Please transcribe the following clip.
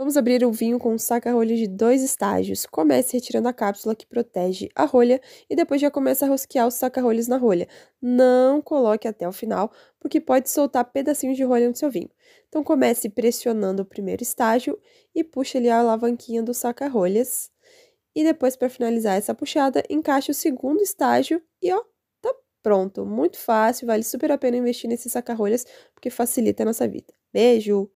Vamos abrir o vinho com um saca-rolha de dois estágios. Comece retirando a cápsula que protege a rolha e depois já começa a rosquear os saca-rolhos na rolha. Não coloque até o final, porque pode soltar pedacinhos de rolha no seu vinho. Então comece pressionando o primeiro estágio e puxe ali a alavanquinha do saca-rolhas. E depois, para finalizar essa puxada, encaixe o segundo estágio e ó, tá pronto. Muito fácil, vale super a pena investir nesses saca-rolhas, porque facilita a nossa vida. Beijo!